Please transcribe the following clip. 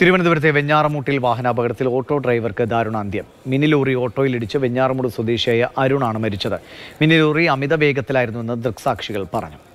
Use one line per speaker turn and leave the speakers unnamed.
തിരുവനന്തപുരത്തെ വെഞ്ഞാറമൂട്ടിൽ വാഹനാപകടത്തിൽ ഓട്ടോ ഡ്രൈവർക്ക് ദാരുണാന്ത്യം മിനി ലോറി ഓട്ടോയിലിടിച്ച് വെഞ്ഞാറമൂട് സ്വദേശിയായ അരുണാണ് മരിച്ചത് മിനി ലോറി അമിത വേഗത്തിലായിരുന്നുവെന്ന് ദൃക്സാക്ഷികൾ പറഞ്ഞു